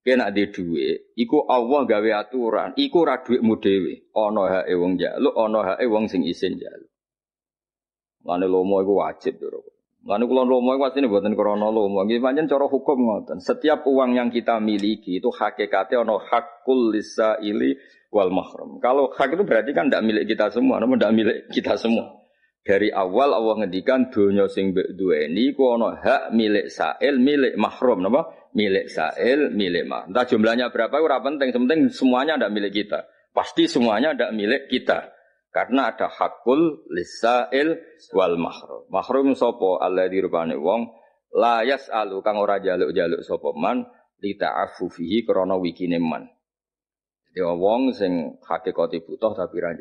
Kena di duwe, iku Allah gawe aturan, iku ra duwitmu dhewe. Ana hae wong njaluk, ana hae wong sing isin njaluk. Lane lomo iku wajib lho. Lane kula lomo iku pastine mboten krana lomo. Iki pancen cara hukum ngoten. Setiap uang yang kita miliki itu hakikatnya ana hakul lisaili wal mahram. Kalau hak itu berarti kan tidak milik kita semua, namun tidak milik kita semua. Dari awal Allah ngendikan dunia sing mbek duweni ku ana hak milik sa'il, milik mahrum, napa? Milik sa'il, milik mah. Entah jumlahnya berapa ora penting, penting semuanya ndak milik kita. Pasti semuanya ndak milik kita. Karena ada hakul lisail wal mahrum. Mahrum Allah di rupane wong layas alu kang ora jaluk-jaluk sopo man lita fihi krono wikine man. Jadi wong sing hakikoti butuh tapi ra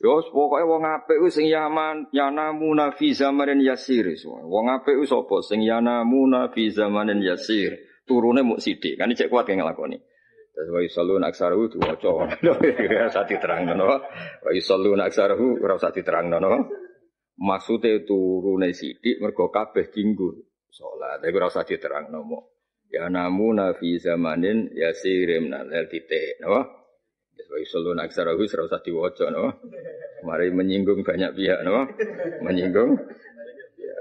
Ya pokoknya wong apik ku sing yaman yanamuna visa zamanin yasir. Wong ape ku sing sing muna visa manen yasir. Turune muk sidik, Kan cek kuat kaya nglakoni. Terus wa yusalluna Naksaru diwaca. Ora ya, diterangno napa. Wa yusalluna naksaru ora usah terang napa. Maksudnya turune sidik mergo kabeh sholat. Tapi Iku ora usah diterangno muk. Yanamuna fi zamanin yasir. Nah, titik napa. Wa ya, yusallu naksarahu serasa diwoco no. Mari menyinggung banyak pihak no. Menyinggung.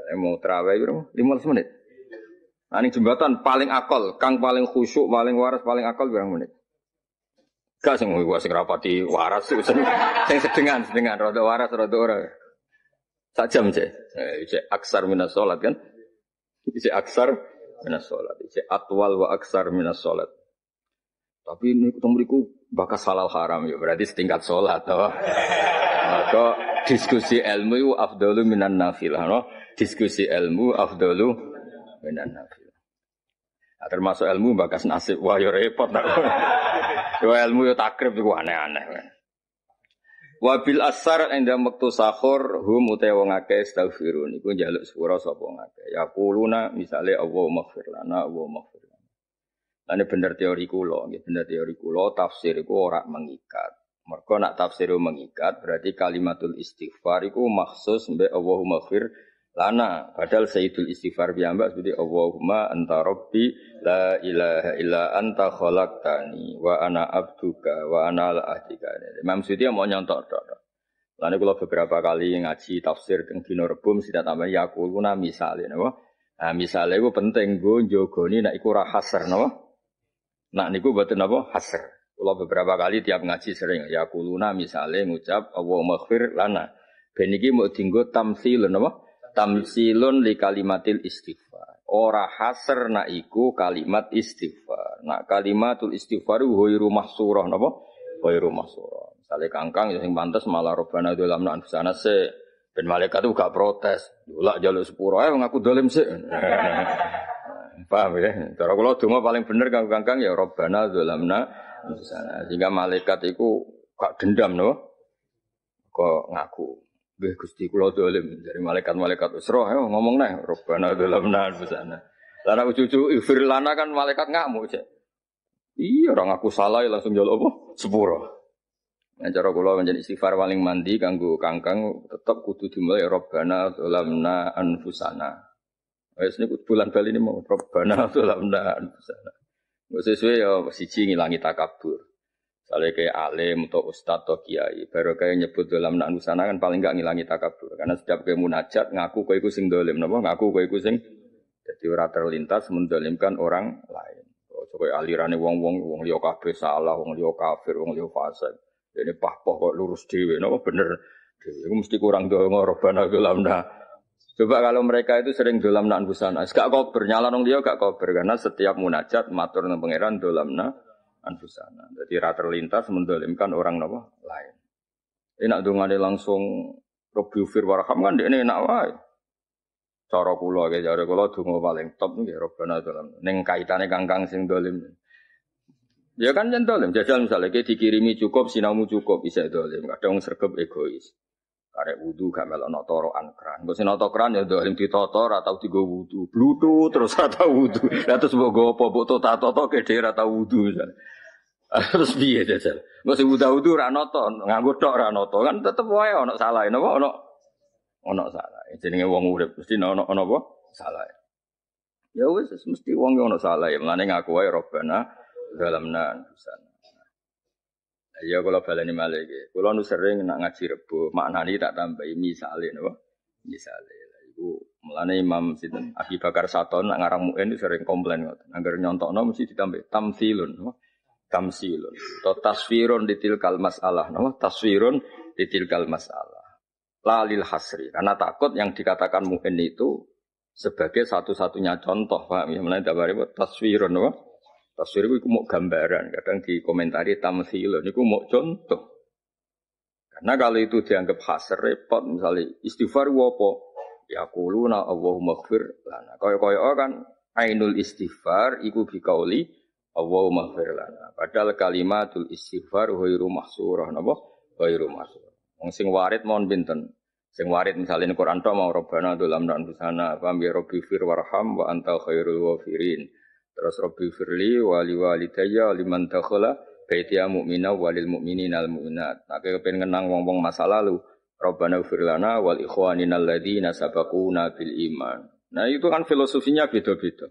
Ya, mau terawih itu 15 menit. Nah, ini jembatan paling akal, kang paling khusyuk, paling waras, paling akal berapa menit? Gak sih, mau sing rapati waras sing sing sedengan sedengan rada waras rada orang. Sak jam eh, cek. aksar minas sholat kan. Cek aksar minas sholat, Cek atwal wa aksar minas sholat. Tapi ini ketemu riku bakas halal haram ya berarti setingkat sholat toh. Maka diskusi ilmu itu afdalu minan nafilah no? Diskusi ilmu afdalu minan nafilah. Nah, termasuk ilmu bakas nasib wah ya repot tak. Ya ilmu ya takrib itu aneh-aneh. Wabil asar enda waktu sahur hum utai wong akeh astaghfirun iku njaluk sepura sapa wong Ya kuluna misale Allah maghfir lana Allah maghfir ini bener teori kulo, ini bener teori kulo, tafsir itu orang mengikat. Mereka nak tafsir mengikat, berarti kalimatul istighfar itu maksus sampai Allahumma khfir lana. Padahal sayidul istighfar biamba seperti Allahumma anta rabbi la ilaha illa anta khalaqtani wa ana abduka wa ana ala ahdika. Imam Suyuti mau nyontok. Lalu kalau beberapa kali ngaji tafsir tentang dino rebum, tidak tambah ya kuluna misalnya. Nah, misalnya itu penting gue nak itu rahaser. Nah, Nak niku buat apa? Hasr. Kalau beberapa kali tiap ngaji sering ya kuluna misalnya ngucap Allah maghfir lana. Beniki mau tinggal tamsilun apa? Tamsilun li kalimatil istighfar. Ora hasr nak iku kalimat istighfar. Nak kalimatul istighfar huiru mahsurah napa? Huiru mahsurah. Misalnya kangkang yang pantas malah dalam nafsu sana se. Ben malaikat itu gak protes. Dulak jalur sepuro eh ngaku dolim sih. Paham ya? Cara kalau donga paling bener kang Kangkang ya zulamna zalamna sehingga malaikat itu kak dendam no. Kok ngaku Bih Gusti kulo dolim dari malaikat-malaikat usroh ayo ngomong nih robbana zulamna anfusana. karena cucu ifir kan malaikat ngamuk cek. Iya orang aku salah ya langsung jalo apa? Sepuro. Nah, cara kula menjadi istighfar paling mandi kanggo kangkang tetap kudu dimulai robbana zalamna anfusana. Wes niku bulan bali ini mau robana tulamna anfusana. sesuai ya siji ngilangi takabur. Saleh kayak alim atau ustadz atau kiai, baru kayak nyebut dalam nak nusana kan paling nggak ngilangi takabur. Karena setiap kayak munajat ngaku kayak kucing dolim, nopo ngaku kayak kucing. Jadi ora terlintas mendolimkan orang lain. So oh, kayak alirannya wong wong wong liyo kafir salah, wong liyo kafir, wong liyo fasik. Jadi pah pah kok lurus dewi, nopo bener. Dewi mesti kurang doa robana aku Coba kalau mereka itu sering dalam nak busana, gak kau nyala nong dia gak kober karena setiap munajat matur nang pangeran dolam nak anfusana. Jadi rata lintas mendolimkan orang nopo lain. Ini nak dungane langsung Rabbi Ufir Waraham kan ini enak wae. Cara kula ge cara kula donga paling top nggih Rabbana dalam Neng kaitane kangkang sing dolim. Ya kan yen dolim, jajal misalnya dikirimi cukup, sinamu cukup, bisa dolim. Kadang sergap egois. Karek wudu gak melok torokan keran. Engko sing ya dolim ditoto atau tau digo wudu. Blutu terus atau wudu. terus mbok go apa mbok toto tota gede ora tau wudu. Ah, terus piye jajal? Engko sih wudu-wudu ora nata, nganggo tok kan tetep wae ono salah napa ono ono salah. Jenenge wong urip mesti ono ono apa? Salah. Ya wes mesti wong ono salah. Mana ngaku wae robana zalamna anfusana. Ya kalau balani malah gitu. Kalau nu sering nak ngaji rebo, maknani tak tambahi misalnya, nabo. Misalnya, itu melane Imam Sinten Abi Bakar Saton nak ngarang muen sering komplain Agar nah, Angger nyontokno mesti ditambah tamsilun, nabo. Tamsilun. Atau taswirun ditil kalmas Allah, nabo. Taswirun ditil kalmas Allah. Lalil hasri. Karena takut yang dikatakan muen itu sebagai satu-satunya contoh, paham ya? Mulane dabare taswirun, nabo. Tafsir itu mau gambaran, kadang di komentari tamsil, ini mau contoh. Karena kalau itu dianggap khas repot, misalnya istighfar wopo, ya kuluna Allahumma gfir lana. Kaya kaya kan ainul istighfar iku bikauli Allahumma gfir lana. Padahal kalimatul istighfar huiru mahsurah, nama, Huiru mahsurah. Yang sing warit mohon binten. Sing warit misalnya ini Quran mau robbana dalam dan busana, paham ya Rabbi fir warham wa anta khairul wafirin. Terus Robi firli wali walidayya liman dakhala baitia mu'mina walil mukminin al mu'minat. Nah, pengen kenang wong-wong masa lalu. Robbana firlana wal ikhwanina alladzina sabaquna bil iman. Nah, itu kan filosofinya beda-beda.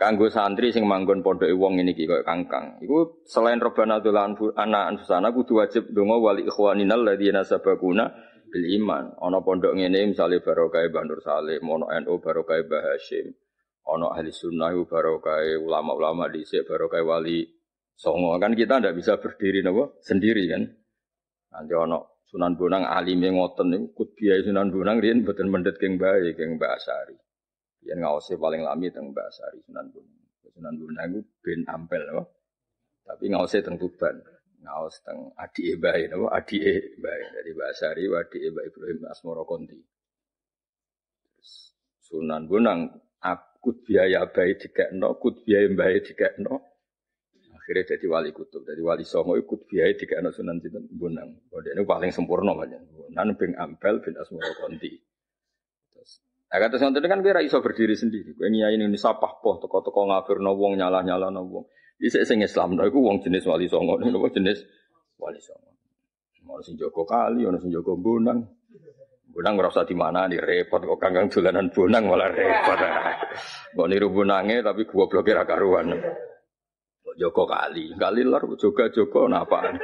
Kanggo santri sing manggon pondoke iwong ini iki koyo kangkang. Iku selain robbana dzulana anak anfusana kudu wajib donga wal ikhwanina alladzina sabaquna bil iman. Ana pondok ngene misale barokah Bandur Nur Mono ono NU barokah Mbah ono ahli sunnah barokai ulama-ulama di sini barokai wali songo kan kita tidak bisa berdiri nabo sendiri kan nanti ono Sunan Bonang ahli yang ngoten ikut kudiyai Sunan Bonang dia betul mendet keng bayi keng Mbak Asari. Yen ngawase paling lami teng Mbak Asari Sunan Bonang. Sunan Bonang itu ben ampel nabo Tapi ngawase teng Tuban. Ngawas teng bayi nabo adi e bayi dari Mbak Asari adike Mbak Ibrahim Asmoro Konti. Sunan Bonang kut biaya bayi dikekno, kut biaya bayi dikekno. Akhirnya jadi wali kutub, jadi wali songo ikut biaya dikekno sunan sinten bunang. Kode oh, ini paling sempurna aja. Bunang bing ampel bin asmoro konti. nah kata santen kan kira iso berdiri sendiri. Kue ngiayi ini sapah poh toko-toko ngafir nyala nyala nyalah nawong. Isek sing Islam, no, itu wong jenis wali songo, wong jenis wali songo. Mau sing Joko Kali, mau sing Joko bunang. Bunang ngerasa di mana nih repot kok kangkang dolanan punang malah repot. Kok niru bonange tapi gua blokir karuan. Kok Joko kali, kali lar juga Joko napa? Nah,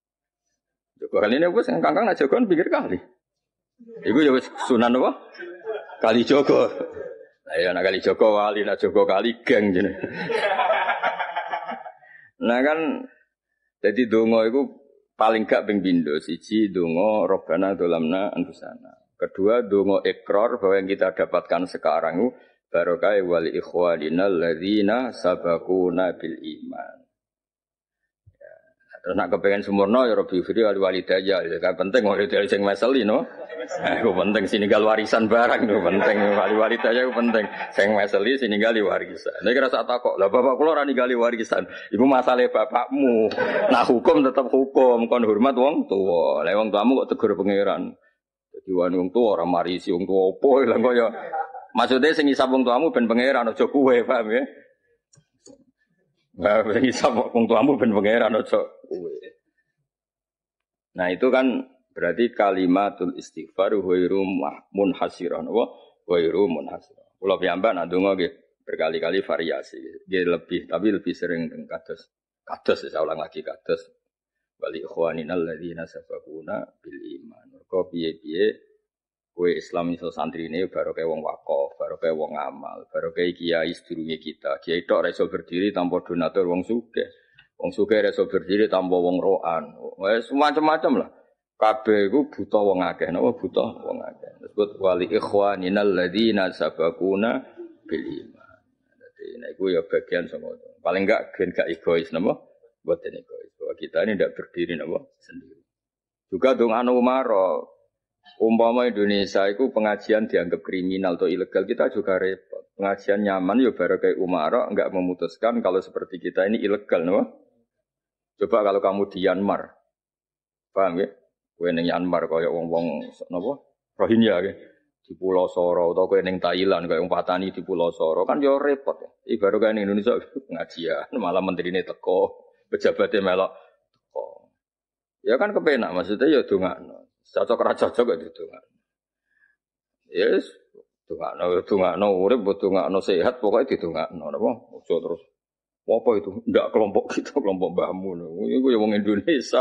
Joko kali ini wis kangkang nak Joko kan pikir kali. Iku ya wis sunan apa? Kali Joko. Ayo ya, nak kali Joko wali nak Joko kali geng jeneng. Nah kan jadi dongo itu paling gak ping pindho siji donga robana dolamna antusana. kedua dungo ikrar bahwa yang kita dapatkan sekarang itu barokah wal ikhwalina ladina sabakuna bil iman ya, terus nak kepengen sumurno ya Rabbi Firi wali walidaya ya kan penting wali wali yang meseli no Gue ah, penting gal warisan barang itu penting wali-wali aja gue penting. Sing meseli sininggal warisan. kira rasa takok, lah bapak keluar ora ninggali warisan. Ibu masalah bapakmu. Nah hukum tetap hukum, kon hormat wong tua. Lah wong tuamu kok tegur pangeran. Jadi wong tua orang marisi wong tua opo lah ya. Maksudnya sing isap wong tuamu ben pangeran Ojo kue paham ya? Nah, sing isap wong tuamu ben pangeran Ojo kue. Nah, itu kan Berarti kalimatul istighfar huiru munhasiran. Apa? Huiru munhasiran. Kalau piyambak nanti ngomong berkali-kali variasi. Dia lebih, tapi lebih sering dengan kados. Kados, saya ulang lagi kados. Bali ikhwanina alladzina sabakuna bil iman. Mereka piye-piye kue Islam iso santri ini baru kayak wong wakaf, baru kayak wong amal, baru kayak kiai sedurunge kita. Kiai tok reso berdiri tanpa donatur wong suge, wong suge reso berdiri tanpa wong roan, semacam macam-macam lah kabeh iku buta wong akeh napa buta wong akeh disebut wali ikhwani alladzina sabaquna bil iman dadi nek iku ya bagian saka paling enggak gen gak egois napa mboten egois bahwa kita ini ndak berdiri napa sendiri juga dong anu umaro oh, umpama Indonesia itu pengajian dianggap kriminal atau ilegal kita juga repot pengajian nyaman ya baru kayak umaro oh, enggak memutuskan kalau seperti kita ini ilegal napa coba kalau kamu di Myanmar paham ya Kue neng Myanmar kaya wong-wong napa? Rohingya ke. Di Pulau Soro atau kue neng Thailand kaya wong Patani di Pulau Soro kan yo repot ya. Ibarat kaya neng Indonesia pengajian malah menterine teko, pejabatnya melok teko. Ya kan kepenak maksudnya ya dongakno. Cocok ra cocok kok ya didongakno. Yes, dongakno ya dongakno urip ya dongakno sehat pokoknya didongakno napa. Ojo terus apa itu? Tidak kelompok kita, kelompok bahamu. ini ya wong Indonesia.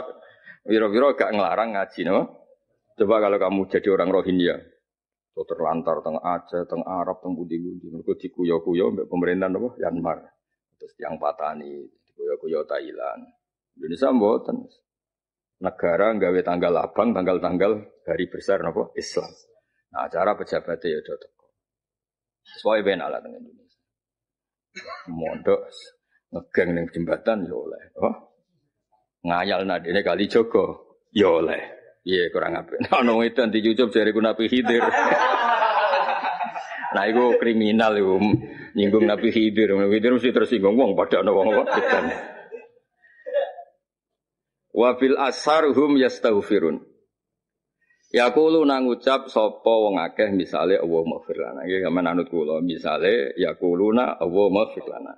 Wiro-wiro gak ngelarang ngaji, no? Coba kalau kamu jadi orang Rohingya, tuh terlantar teng Aceh, teng Arab, teng Budi-Budi, mereka dikuyo-kuyo mbak pemerintahan nopo Myanmar, terus yang Patani, dikuyo-kuyo Thailand, Indonesia mboten negara nggawe tanggal abang, tanggal-tanggal hari besar nopo Islam. Nah, acara pejabatnya ya teko. Sesuai ben alat Indonesia. Mondok ngegeng ning jembatan ya oleh. Oh, Ngayal nadine kali Jogo. Ya oleh. Iya kurang apa? Nah, ono itu nanti cucup cari ku Nabi hidir. nah, itu kriminal itu nyinggung Nabi hidir, Nabi hidir mesti tersinggung wong padha ono wong wedan. Wa fil ashar hum yastaghfirun. Yakulu nang ucap sapa wong akeh misale Allah maghfir lana. Iki sampean anut kula misale yakuluna Allah maghfir lana.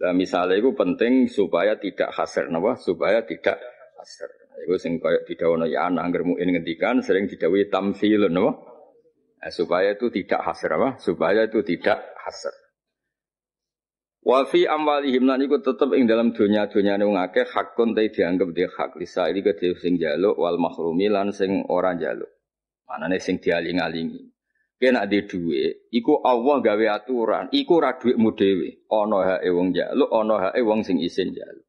Nah, misalnya itu penting supaya tidak hasar nawa Supaya tidak hasar. Nah, itu sing tidak didhawuhna ya anak anggermu ini ngendikan sering didhawuhi tamsilun nawa. Nah, supaya itu tidak hasar nawa Supaya itu tidak hasar. wafi amwalihim lan iku tetep ing dalam dunia-dunia ini akeh hakun te dianggap dia hak lisa ke kedhe sing jaluk wal mahrumi lan sing jaluk. mana nih sing dialing-alingi. Kena nak duwe, iku Allah gawe aturan, iku ra dhuwitmu dhewe. Ana hae wong njaluk, ana hae wong sing isin njaluk.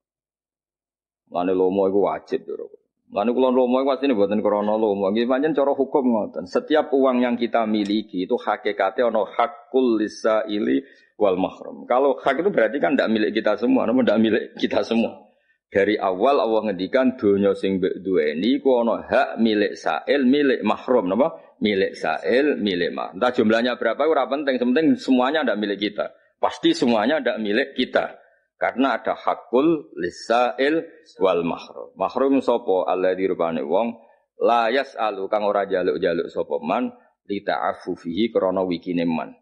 Lane lomo iku wajib lho. Lane kula lomo iku asline mboten krana lomo. Iki pancen cara hukum ngoten. Setiap uang yang kita miliki itu hakikatnya ana hakul lisaili wal mahrum. Kalau hak itu berarti kan tidak milik kita semua, namun tidak milik kita semua. Dari awal Allah ngendikan donya sing mbek duweni iku ana hak milik sail, milik mahrum, napa? milik sa'il, milik ma. Entah jumlahnya berapa, itu penting. Sementing semuanya ada milik kita. Pasti semuanya ada milik kita. Karena ada hakul lisa'il wal mahrum. Mahrum sopo Allah dirubani wong. Layas alu kang ora jaluk-jaluk sopo man. Lita afu fihi krono wikine man.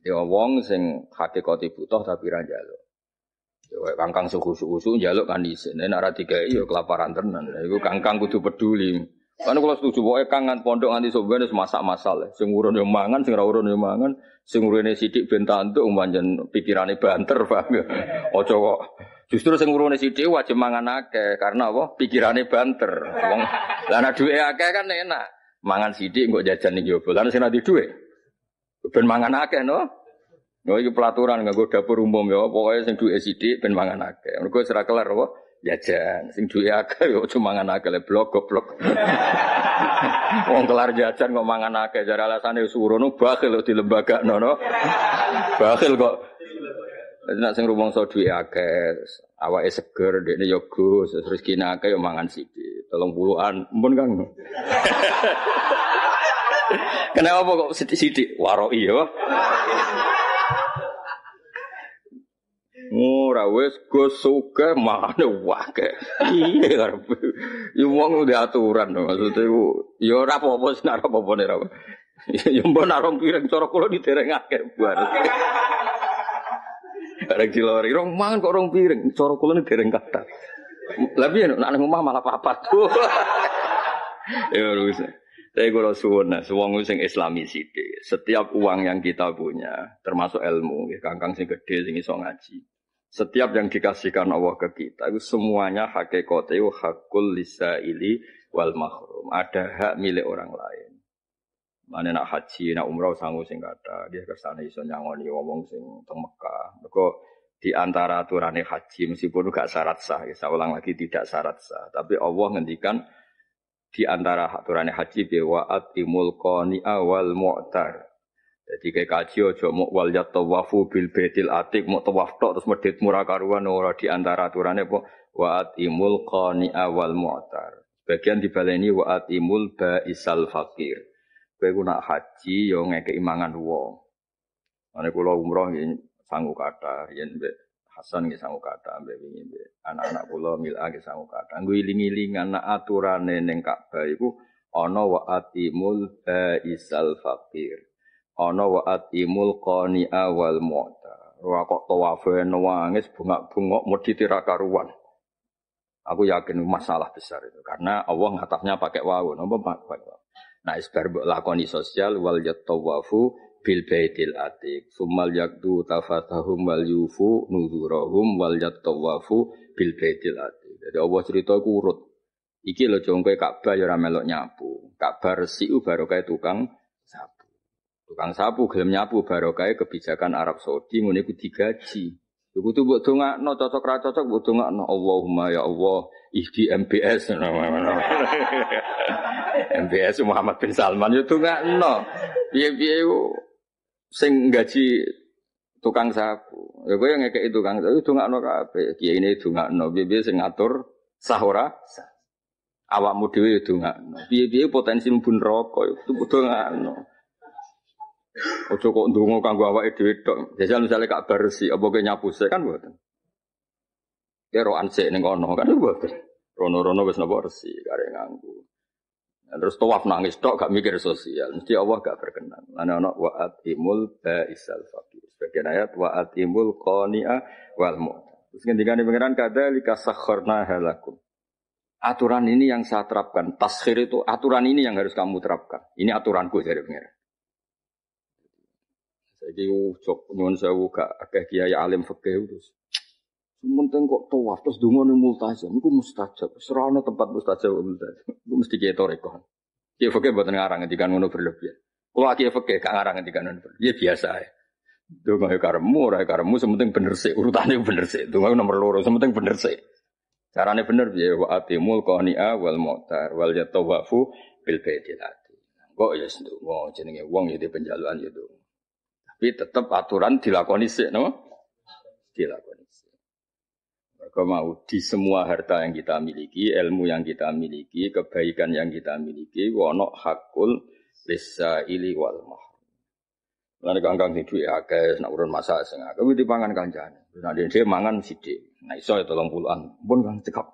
Jadi wong sing koti butuh tapi ra jaluk. Ya, kangkang suhu-suhu jaluk kan di sini. Nek ora yo ya kelaparan tenan. Iku kangkang kudu peduli. Kan kalau setuju wae kangen pondok nganti soben wis masak-masal. Sing urun yo mangan, sing ora urun yo mangan, sing urune sithik ben tantuk pancen pikirane banter, Pak. Aja kok Justru sing urune sithik wajib mangan akeh karena apa? Pikirane banter. Wong lah nek duwe akeh kan enak. Mangan sithik kok jajan nih opo. Lah sing ora duwe ben mangan akeh no. Yo oh, iki pelaturan gue dapur umum yo, pokoke sing duwe sithik ben mangan akeh. Mergo ora kelar apa? jajan sing duwe akeh yo aja mangan akeh le blok goblok wong kelar jajan kok mangan akeh jar alasane suruh oh, nu lo di lembaga nono bakhil kok nek sing rumangsa duwe akeh awake seger dekne yo ya Gus terus kine akeh yo ya mangan sithik 30-an Kenapa kok sithik-sithik waroi iya. yo Ora wis Gus suka mahane wake. Piye karep. Ya wong ndek aturan maksud iku ya ora apa-apa nek ora apa-apa ya, nek ora. Ya mbon arung piring cara kula ditereng akeh bar. Ada kilori, rong mangan kok rong piring, cara kula dereng kata. Lah piye nek nang omah malah papat. Ya wis. Tapi kalau suwun, suwung sing islami sithik. Setiap uang yang kita punya, termasuk ilmu, kangkang sing gede sing iso ngaji setiap yang dikasihkan Allah ke kita itu semuanya hakikate hakul lisaili wal mahrum. Ada hak milik orang lain. Mana nak haji, nak umrah sanggup sing kata dia kesana iso nyangoni ngomong sing teng Mekah. Mereka di antara aturan haji meskipun gak syarat sah, ya, saya ulang lagi tidak syarat sah, tapi Allah ngendikan di antara aturan haji biwaat imul qani awal mu'tar jadi kayak kaji ojo mau waljat tawafu bil betil atik mau tawaf tok terus medit murah karuan ora di antara aturannya po waat imul kani awal muatar. Bagian di ini waat imul ba isal fakir. Kowe guna haji yo ngekeki imangan wong. Mana kulo umroh ini sanggup kata yen be Hasan nggih sanggup kata be ini be anak-anak kulo mil'a agi sanggup kata. Ngiling-ilingan anak aturane neneng kak bayu. ono waat imul ba isal fakir ana wa atimul qani awal mu'ta. Ora kok tawafe nangis bungak-bungok medhite tirakaruan Aku yakin masalah besar itu karena Allah ngatasnya pakai wawu napa pakai wawu. Nah isbar lakoni sosial wal yatawafu bil baitil atik. sumal yakdu tafatahum wal yufu nuzurahum wal yatawafu bil baitil atik. Jadi Allah cerita iku urut. Iki lho jongke Ka'bah ya ora melok nyapu. Ka'bah resiku baru kae tukang sapu. Tukang sapu gelem nyapu barokai kebijakan Arab Saudi ngene iku digaji. Iku tuh buat tunga no cocok ra cocok buat tunga no Allahumma ya Allah, ihdi MBS, MBS Muhammad bin Salman itu ya tunga no, biaya biaya sing gaji tukang sapu, ya gue yang itu tukang sapu, tunga no kape, kia ini tunga no, biaya sing ngatur sahora, awakmu dewi tunga no, biaya biaya potensi mbun rokok, itu tunga no. Ojo kok ndonga kanggo awake dhewe tok. Jajal misale kak bersih apa ge nyapu sik kan mboten. Keroan sik ning kono kan mboten. Rono-rono wis napa resik kare nah, Terus tawaf nangis tok gak mikir sosial. Mesti Allah gak berkenan. Ana ana wa'at imul baisal fakir. Sebagian ayat wa'at imul qani'a wal mu. Terus ngendikane pangeran kada sakharna halakum. Aturan ini yang saya terapkan. Taskhir itu aturan ini yang harus kamu terapkan. Ini aturanku dari pangeran. Jadi ujuk nyuwun sewu gak akeh kiai alim fikih terus. Penting kok tawaf terus donga ning multazam iku mustajab. Serono tempat mustajab multazam. Iku mesti kiai toreko. Kiai fikih mboten ngarang ngendikan ngono berlebihan. Kalau kiai fikih gak ngarang ngendikan ngono berlebihan. Ya biasa ae. Donga ya karemu ora ya karemu sementing bener sik urutane bener sik. Donga nomor loro sementing bener sik. Carane bener piye wa atimul qani'a wal mu'tar wal yatawafu bil baitil ati. Kok ya wong jenenge wong ya di penjaluan ya dungo. Tapi tetap aturan dilakoni sih, no? Dilakoni sih. Mereka mau di semua harta yang kita miliki, ilmu yang kita miliki, kebaikan yang kita miliki, wono hakul lisa ili wal mah. Lalu kangkang hidup ya guys, nak urun masak sengak, kau di pangan kanjani. Nah dia, dia mangan sidik. Nah iso ya tolong puluhan. Pun kan cekap.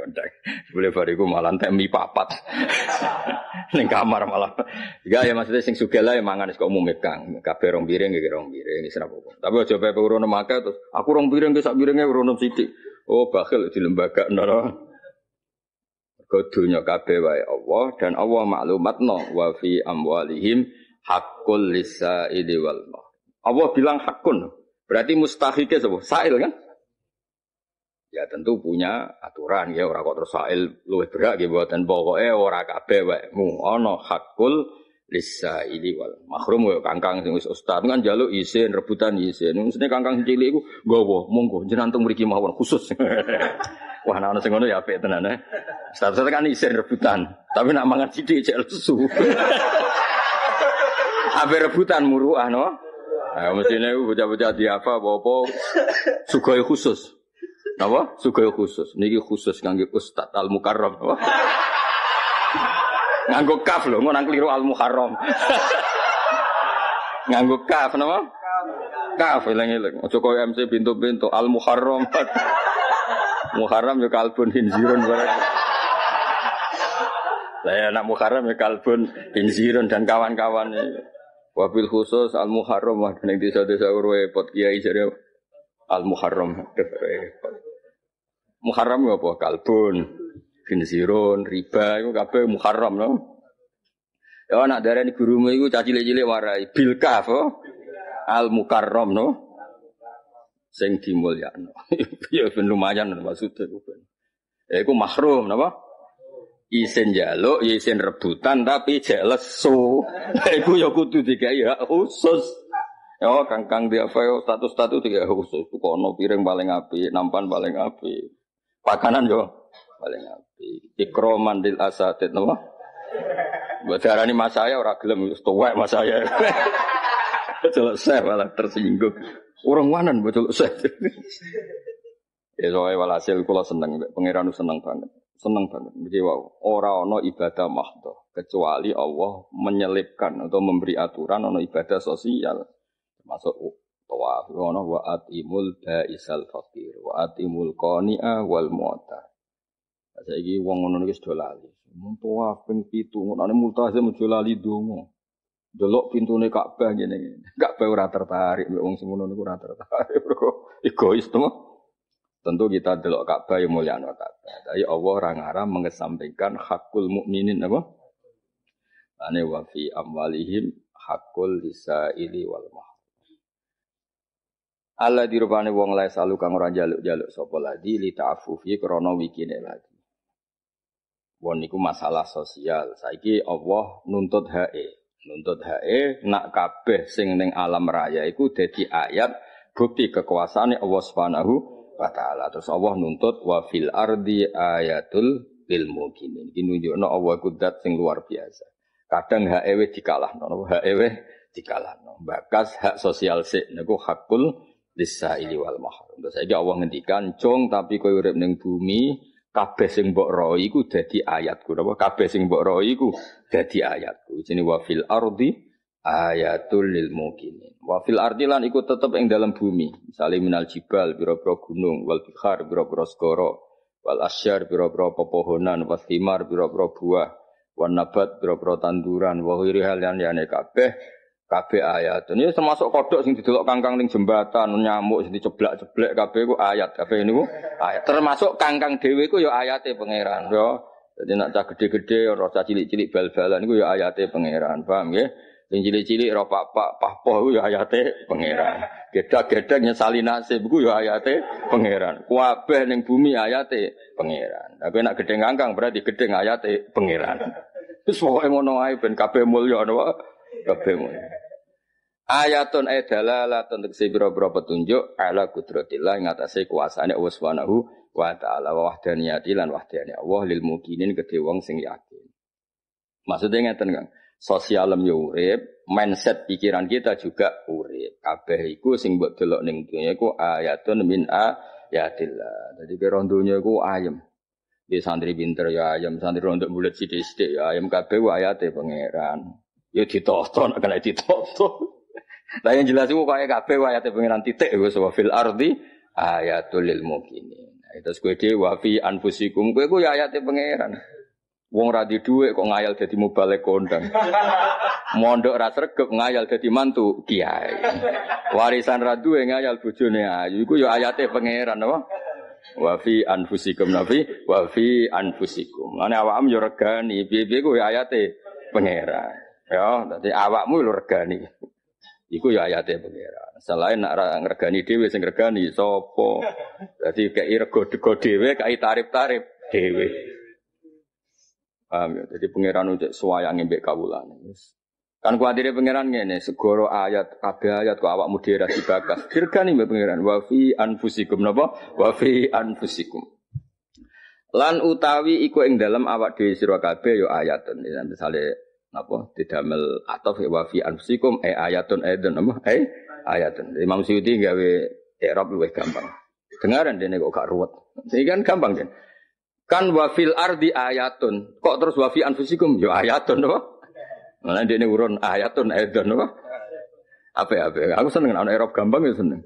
Boleh bariku malah temi papat. Neng kamar malah. Ya, ya maksudnya sing sugih lah ya mangan sik umum kang. Kabe rong piring kaya rong piring Tapi aja pe urono makan terus aku rong piring kaya sak piringnya urono sidik. Oh bakal ya di lembaga nara. Kedunya kabe wae Allah dan Allah maklumat, wa fi amwalihim hakul lisaili wal Allah bilang hakun. Berarti mustahiknya sebuah Sa'il kan? Ya tentu punya aturan ya orang kok terus sa'il luwih gitu, buatan bawa eh orang kabeh wa mu ono hakul ini wal makrum ya kangkang sing wis ustad kan jaluk isen rebutan izin maksudnya kangkang cilik iku gowo monggo jenengan teng mriki mawon khusus Wah, ana sing ngono ya apik tenan eh. ustad kan izin rebutan, tapi nama mangan sithik cek susu, abe rebutan muruah no. Nah, mesinnya itu bocah-bocah di apa-apa sugoi khusus. Apa? Sugoi khusus. Niki khusus nganggo Ustaz Al Mukarram. nganggo kaf lho, ngono keliru Al mukarram nganggo kaf napa? Kaf eling-eling. Aja koyo MC pintu-pintu Al Muharram. Muharram ya kalbun hinzirun barang. Lah ya, anak Muharram ya kalbun hinzirun dan kawan-kawannya. Wabil khusus al Muharram wah ning desa-desa repot kiai jadi al Muharram repot. Muharram ya apa? Kalbun, ginsirun, riba iku kabeh Muharram no. Ya anak darani gurumu iku caci cilik warai bilka kaf oh? al Mukarram no. Sing dimulyakno. ya ben lumayan maksudnya ben. Ya itu mahrum napa? isin jaluk, isin rebutan tapi jek lesu. Iku ya kudu tiga ya khusus. oh kangkang dia feo ya, status-status tiga khusus. Kono piring paling api, nampan paling api. Pakanan yo paling api. Ikro mandil asatid napa? Mbok ini mas saya ora gelem wis tuwek mas saya. Celok saya malah tersinggung. Orang wanan mbok saya. Ya soalnya walhasil kula seneng, pengiranu seneng banget seneng banget wow, Ora ono ibadah mahdo kecuali Allah menyelipkan atau memberi aturan ono ibadah sosial termasuk oh, tawaf ono wa atimul isal fakir waat imul konia wal mu'tar. Nah, saya wong uang iki sudah lali. Mung tawaf ping 7 ngono multazim muncul lali pintu Delok pintune Ka'bah gini, Ka'bah ora tertarik wong semua nih ora tertarik. bro Egois tuh. Tentu kita delok Ka'bah yang mulia no Ka'bah. Tapi Allah orang Arab mengesampingkan hakul mukminin apa? Ane wafi amwalihim hakul ini wal mah. Allah dirupane wong lai salu kang orang jaluk-jaluk sopo lagi li taafufi krono wikine lagi. Wong niku masalah sosial. Saiki Allah nuntut hae. Nuntut hae nak kabeh sing neng alam raya iku dadi ayat bukti kekuasaan Allah Subhanahu wa ta'ala. Terus Allah nuntut wa fil ardi ayatul ilmu mukminin. Iki nunjukno Allah iku zat sing luar biasa. Kadang hak ewe dikalahno, hak ewe dikalahno. Bakas hak sosial sik niku hakul lisaili wal mahrum. Terus saiki Allah ngendikan, "Cung, tapi kowe urip ning bumi, kabeh sing mbok roi iku dadi ayatku." Napa kabeh sing mbok roi iku dadi ayatku. Jenenge wa fil ardi ayatul lil mukminin. Wa fil ardi lan iku tetep ing dalam bumi. Misale minal jibal biro pira gunung, wal bihar biro pira segara, wal asyar pira-pira pepohonan, was thimar biro pira buah, wan nabat biro pira tanduran, wa ghairi hal yang liyane kabeh kabeh ayat. Ini ya, termasuk kodok sing didelok kangkang ning jembatan, nyamuk sing diceblak-ceblek kabeh iku ayat. Kabeh niku ayat. Termasuk kangkang dhewe iku ya ayate pangeran, ya. Jadi nak cah gede-gede, ora cilik-cilik bal-balan iku ya ayatnya pangeran, paham Ya? Yang cilik-cilik roh pak-pak, pahpoh itu ya ayate pangeran. Gedak-gedak nyesali nasib itu ya ayate pangeran. Kuabeh yang bumi ayate pangeran. Tapi nak gede ngangkang berarti gedhe ayate pangeran. Wis yang ngono ae ben kabe mulia napa? Kabeh mulya. Ayatun ay dalalatun tegese biro-biro petunjuk ala kudratillah yang atase kuasanya Allah Subhanahu wa taala wa wahdaniyati lan wahdani Allah lil mukinin kedhe wong sing yakin. Maksudnya ngerti enggak sosial yo urip, mindset pikiran kita juga urip. Kabeh iku sing mbok delok ning dunya iku ayatun min a yatillah. Dadi kira dunya iku ayem. Di santri pinter ya ayam, santri rontok bulat si sidik ya ayam kabeh ayate pangeran. Ya ditoto nek kena ditoto. Lah yang jelas iku kaya kabeh ayate pangeran titik wis wa fil ardi ayatul lil Nah, Itu kowe dhewe wa anfusikum kowe ku ya ayate pangeran. Wong radi duit kok ngayal jadi mubalek kondang. Mondok ras regep ngayal jadi mantu kiai. Warisan radu ngayal bojone ayu iku ya ayate pangeran apa? wafi fi anfusikum nafi wa fi anfusikum. Ane awakmu ya regani, piye-piye ku ya ayate pangeran. Ya, dadi awakmu lho ya regani. Iku ya ayate pangeran. Selain nak ngregani dhewe sing regani sapa? Dadi kei rego dego dhewe, kei tarif-tarif dhewe. Paham ya? Jadi pangeran untuk suaya ngembek kawulan. Kan kuatirnya pangeran ini, segoro ayat kabe ayat kok awakmu dirasi bakas. Dirgani mbak pangeran, wa anfusikum napa? Wafi anfusikum. Lan utawi iku ing dalam awak di sira kabeh ya ayatun. Ya, misalnya napa didamel atof ya wafi anfusikum eh ayatun eh, aidun napa? Eh ayatun. Imam Syuuti gawe i'rab luwih gampang. Dengaran dia kok gak ruwet. Ini kan gampang kan. Kan wafil ardi ayatun. Kok terus wafi anfusikum? Yo ayatun apa? Malah dia ini urun ayatun ayatun apa? Apa ya, Apa ya? Aku seneng anak arab gampang ya seneng.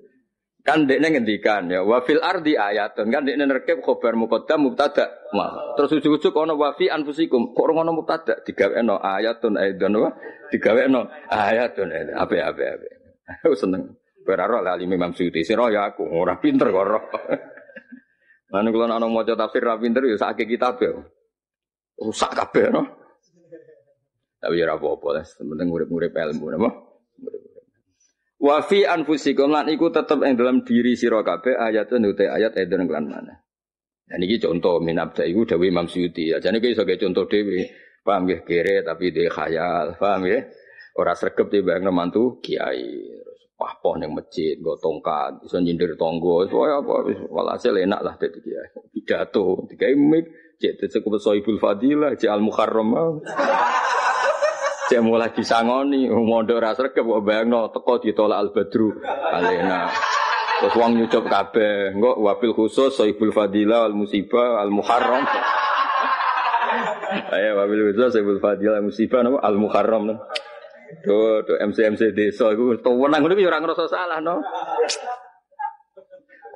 Kan dekne ngendikan ya wafil ardi ayatun kan dekne nerkep khobar mukota mubtada. Mal. Terus ujuk-ujuk ono wafi anfusikum. Kok orang ono mubtada? eno ayatun ayatun apa? eno ayatun ayatun. Apa ya, apa Apa Aku seneng. Berarok lali Imam Suyuti. Sira ya aku orang pinter kok. Nah, ini kalau anak mau tafsir rapi pinter, ya sakit kitab ya. Rusak kabeh no. Tapi ya apa-apa lah, penting urip-urip ilmu napa? Wa anfusikum lan iku tetep ing dalam diri sira kabeh ayatun uta ayat eden lan mana. Dan ini contoh min abda iku dewe Imam Suyuti. Ajane iki sebagai contoh dewi. Paham nggih kere tapi dhewe khayal, paham nggih? Ora sregep timbang mantu kiai wahpoh yang masjid, gue tongkat, bisa nyindir tonggo, soalnya apa, walhasil enak lah tadi dia. Pidato, tiga imik, cek cukup soibul fadilah, cek al mukharram, cek mulai disangoni, oh, mondo rasa ke gue bayang no, teko ditolak al badru, alena. Terus uang nyucop kape, gue wabil khusus, soibul fadilah, al musibah, al mukharram. Ayo wabil khusus, soibul fadilah, al musibah, al mukharram. Do do MC MC desa iku tuwenang ngono iku ya ora ngerasa salah no.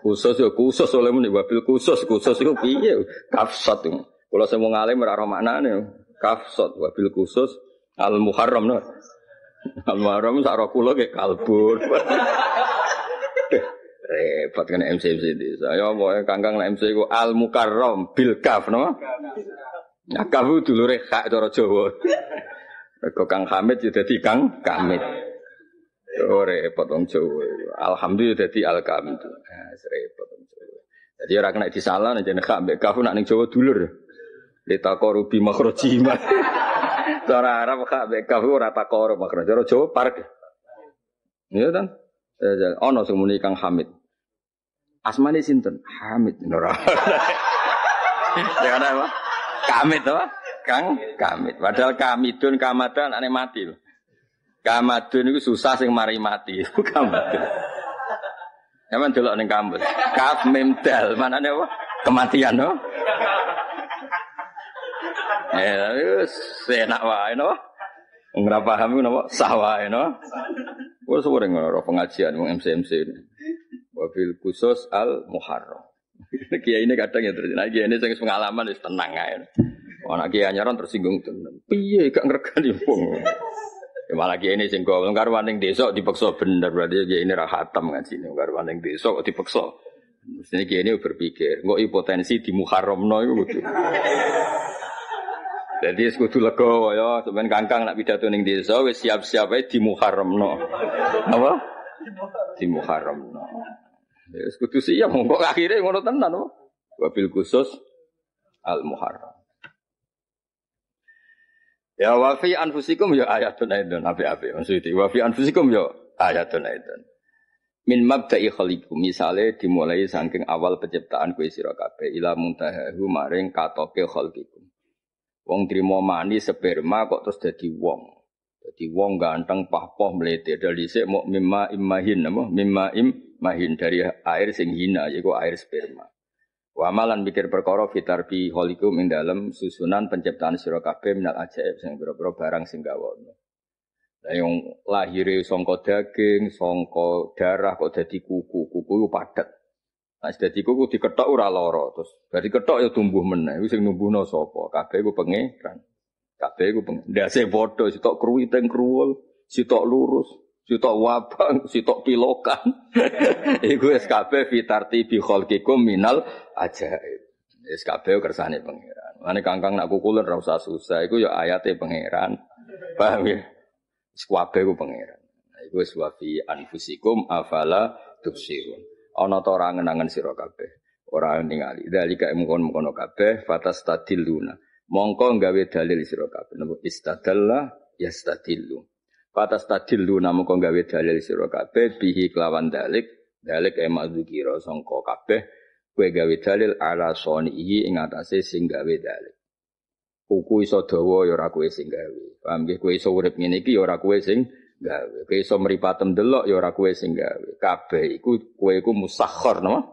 Khusus yo ya, khusus oleh muni wabil khusus khusus iku piye kafsat iku. Kula sing wong alim ora ora maknane kafsat wabil khusus al muharram no. Al muharram sak ro kula ke kalbur. repot kan MC MC desa. Ya pokoke kangkang nek MC iku al mukarram bil kaf no. Ya kafu dulure hak cara Jawa. Mergo Kang Hamid ya dadi Kang Kamit. Oh repot wong Jawa. Alhamdulillah dadi Al Nah, repot wong Jawa. Jadi ora kena disalah nek jeneng Hamid kafu nak ning Jawa dulur. Litakor bi makhraji. Cara Arab Hamid kafu rata takor makhraji. Cara Jawa parek. Iya kan? Ono sing muni Kang Hamid. Asmani sinten? Hamid. Ora. Ya ana apa? Kamit apa? Kang Kamit. Padahal Kamidun Kamadan aneh mati Kamadun itu susah sing mari mati. Kamadun. Emang dulu neng kampus. Kaf memdal mana nih wah Kematian no. Eh, wis enak wah. no. Wong ora paham Sawa, ini wah. no. Wis orang pengajian mau MC-MC. Wafil khusus al Muharram. Kiai ini kadang ya terjadi. Nah, kiai ini saya pengalaman wis tenang aja. Oh, anak kiai anyaran tersinggung tenan. Piye gak ngregani wong. Ya malah kiai ini sing goblok karuan ning desa dipaksa bener berarti kiai ini ra khatam ngajine karuan ning desa kok dipaksa. Mestinya kiai ini berpikir, kok potensi di Muharramno iku kudu. Jadi tuh legowo ya, sampean kangkang nak pidato neng desa wes siap-siap aja di Muharramno. Apa? Di Muharramno. aku ya, tuh siap mau akhirnya ngono tenan. Wabil khusus al Muharram. Ya wafi anfusikum ya ayatun aidon api-api. Maksudnya wafi anfusikum ya ayatun aidon. Min mabda'i khaliqu misale dimulai saking awal penciptaan kue sira ila muntahahu maring katoke khaliqu. Wong trimo mani sperma kok terus jadi wong. Jadi wong ganteng pahpoh melete dari sik muk mimma immahin apa mimma immahin dari air sing hina yaiku air sperma. Wa amalan mikir perkara fitar holikum ing dalem susunan penciptaan sira kabeh minal ajaib sing boro-boro barang sing Nah Lah yang lahire sangka daging, sangka darah kok dadi kuku, kuku yo padat. Nah, dadi kuku diketok ora lara, terus dari ketok ya tumbuh meneh. Iku sing numbuhno sopo. Kabeh iku pengeran. Kabeh iku pengen. tok padha sitok kruwiting kruwul, tok lurus sitok wabang, sitok pilokan. Iku SKB fitarti biholkikum minal aja. SKB kersane pangeran. Mana kangkang nak kukulen ra usah susah, iku ya ayate pangeran. Paham ya? Sekuabe ku pangeran. Nah, iku wis wa anfusikum afala tubsirun. Ana ta ora ngenangen sira kabeh. Ora ningali. Dalika mungkon-mungkon kabeh fatas tadiluna. Mongko gawe dalil sira kabeh. ya yastadillu. Patas tadil lu namu kau gawe dalil siro kabeh bihi kelawan dalik dalik emak dzikira sangka kabeh kue gawe dalil ala soni ing atase sing gawe dalik. Kuku iso dawa ya ora kowe sing gawe. Paham nggih kowe iso urip ngene iki ya ora kowe sing gawe. Kowe iso mripatem delok ya ora kowe sing gawe. Kabeh iku kowe iku musakhar napa?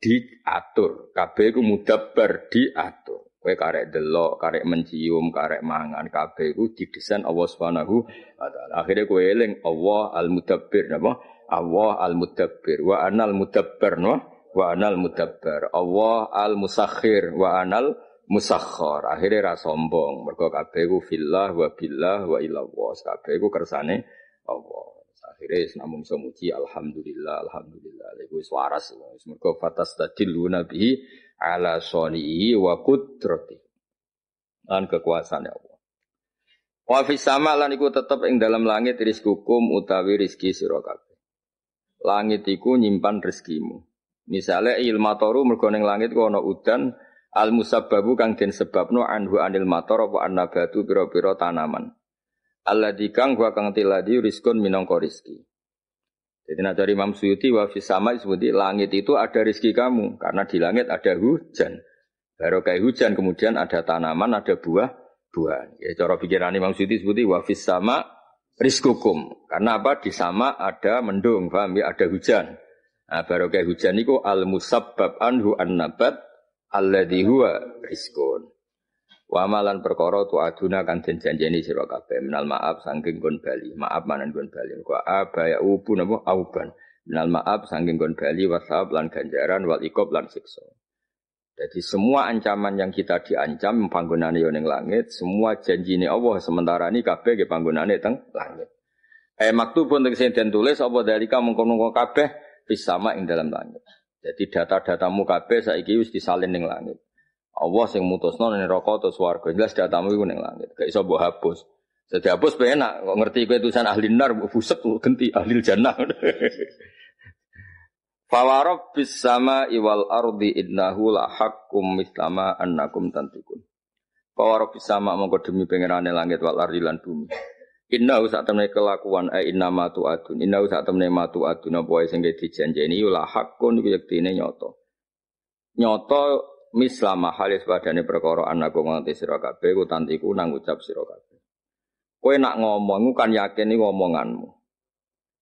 Diatur. Kabeh iku mudabar diatur. Kowe karek delok, karek mencium, karek mangan kabeh iku didesain Allah Subhanahu wa taala. Akhire kowe eling Allah Al-Mudabbir napa? Allah Al-Mudabbir wa anal mudabbir napa? Wa anal mudabbir. Allah Al-Musakhir wa anal musakhor akhirnya ra sombong mergo kabeh ku fillah wa billah wa ilallah kabeh ku kersane Allah akhirnya namung semuji alhamdulillah alhamdulillah iku wis waras mergo fatas tadilluna bihi ala sonihi wa kudrati. Lan kekuasaan Allah. Wa fis sama lan iku tetep ing dalam langit rizkukum utawi rizki sira kabeh. Langit iku nyimpan rezekimu. Misale ilma toru mergo ning langit ku ana udan al musabbabu kang den sebabno anhu anil mator apa an nabatu pira-pira tanaman. Alladzi kang wa kang tiladi rizkun minangka rizki. Jadi nak dari Imam Suyuti wafis sama seperti langit itu ada rizki kamu karena di langit ada hujan. Baru kayak hujan kemudian ada tanaman, ada buah, buah. Ya cara pikiran Imam Suyuti seperti wafis sama rizkukum. Karena apa? Di sama ada mendung, paham ya? Ada hujan. Nah, baru kayak hujan itu al musabbab anhu an nabat alladhi huwa rizkun. Wa malan perkara tu aduna kan den janjeni sira kabeh minal maaf saking kon bali. Maaf manan kon bali. Wa ya ubu napa auban. Minal maaf saking kon bali wasab lan ganjaran wal ikob lan siksa. Jadi semua ancaman yang kita diancam panggonane yo ning langit, semua janjine Allah sementara ini kabeh ge panggonane teng langit. Eh maktubun teng sing den tulis apa dalika mengkono kono kabeh bisa sama ing dalam langit. Jadi data-datamu kabeh saiki wis disalin ning langit. Allah sing mutusno ning neraka atau swarga. Jelas datamu iku ning langit. Gak iso mbok hapus. setiap hapus penak kok ngerti kowe tulisan ahli nar tuh genti ahli jannah. Fawarob bis sama iwal ardi innahu la hakum mislama annakum tantikun. Fawarob bis sama mongko demi pangerane langit wal ardi lan bumi. Innahu saat temne kelakuan e inna tu adun. Innahu saat temne matu adun apa sing dijanjeni la hakun iku yektine nyoto. Nyoto mislama halis badane perkara anakku nganti sira kabeh ku tantiku nang ucap sira kabeh. Kowe nak ngomong kan yakin iki omonganmu.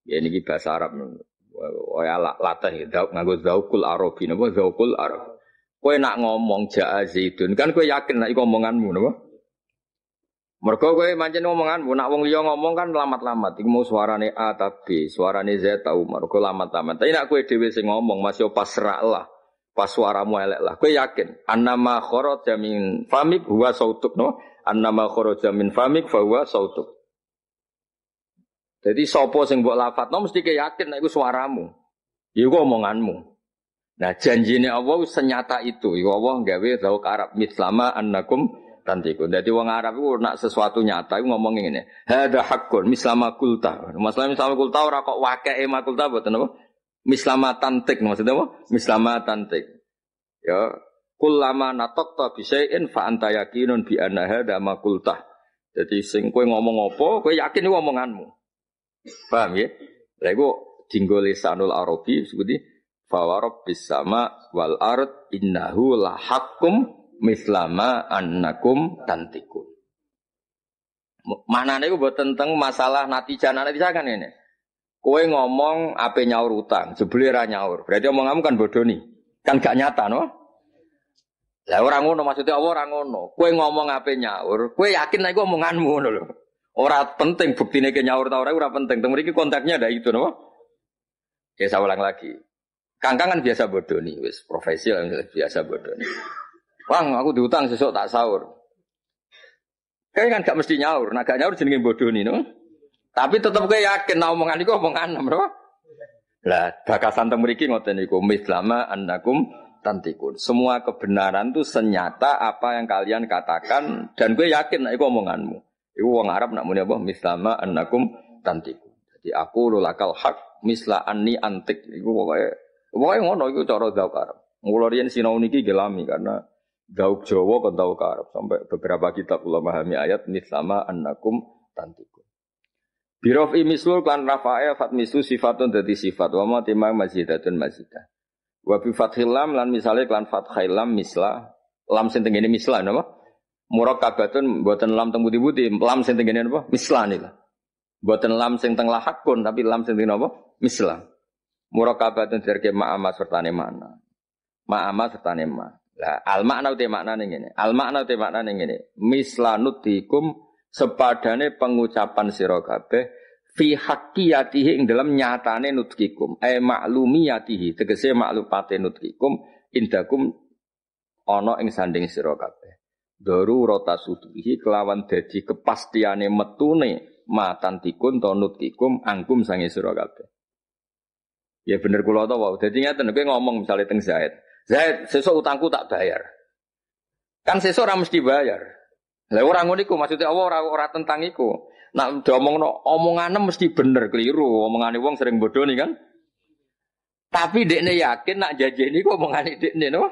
Ya niki bahasa Arab la latah ya, dak nganggo zaukul arabi napa zaukul arab. Kowe nak ngomong jaa zaidun kan kowe yakin nak iku omonganmu napa? Mergo kowe mancen omonganmu nak wong liya ngomong kan lamat-lamat iku mau suarane A tapi suarane Z tau mergo lamat-lamat. Tapi nak kowe dhewe sing ngomong masih pasrah lah pas suaramu elek lah. Kowe yakin annama kharaja jamin famik huwa sautuk no? Annama kharaja jamin famik bahwa huwa sautuk. Jadi sopo sing lafat no mesti ke yakin nah, suaramu. Ya iku omonganmu. Nah janjinya Allah senyata itu. Ya Allah gawe tau karab mislama annakum tantiku. Jadi wong Arab itu nak sesuatu nyata iku ngomong ini. Hada hakun mislama kulta. Masalah mislama kulta ora kok wakai makulta buat apa? Mislama tantik maksudnya apa? Mislama tantik. Ya, kullama natok ta bisain fa anta yakinun bi anna ma qultah. Jadi sing kowe ngomong apa, kowe yakin iki omonganmu. Paham ya? Lha iku dinggo lisanul arabi sebuti fa rabbis sama wal ard innahu la hakum mislama annakum tantikun. Mana niku buat tentang masalah natijah natijah kan ini. Kowe ngomong ape nyaur utang, jebule ra nyaur. Berarti omonganmu kan bodoh nih. Kan gak nyata no? Lah ora ngono maksudnya apa ora ngono. Kowe ngomong ape nyaur, kowe yakin nek omonganmu ngono lho. Ora penting buktine ke nyaur ta ora ora penting. Teng mriki kontaknya ada itu no? Ya saya ulang lagi. Kangkang kan biasa bodoh nih, wis profesi kan biasa bodoh nih. Bang, aku diutang sesuk tak sahur. Kayaknya kan gak mesti nyaur, nah gak nyaur jenenge bodoh nih no? Tapi tetap gue yakin nah omongan itu omongan bro. Lah gagasan teng mriki ngoten niku mislama annakum tantikun. Semua kebenaran tuh senyata apa yang kalian katakan dan gue yakin nah itu omonganmu. Ibu orang Arab nak muni apa mislama annakum tantikun. Jadi aku lulakal hak misla ani antik Gue pokoke pokoke ngono itu cara jauh Arab. Mulorian sinau niki gelami karena jauh Jawa kon jauh Arab sampai beberapa kitab ulama hami ayat mislama annakum tantikun. Birof imislul klan rafae fat misu sifatun dari sifat wa ma timang mazidatun mazidah. Wa bi fathilam lan misale klan fathilam misla lam sing tengene misla napa? Murakkabatun mboten lam teng putih-putih, lam sing tengene napa? Misla nila. Mboten lam sing teng lahakun tapi lam sing tengene napa? Misla. Murakkabatun dirke ma'ama sertane mana? Ma'ama sertane ma. Lah al makna te makna ning ngene. Al makna te makna ning ngene. Mislanutikum sepadane pengucapan sira kabeh fi haqqiyatihi ing dalam nyatane nutkikum e eh, maklumiyatihi tegese maklupate nutkikum indakum ana ing sanding sira kabeh darurata sutuhi kelawan dadi kepastiane metune matantikun to nutkikum angkum sange sira kabeh ya bener kula to wae dadi ngaten kowe ngomong misalnya teng Zaid Zaid sesuk utangku tak bayar kan sesuk ora mesti bayar lah ora ngono iku maksudnya Allah ora ora tentang iku. Nak diomongno omongane mesti bener keliru. Omongane wong sering bodoh nih kan. Tapi dekne yakin nak jajeni kok omongane dekne no?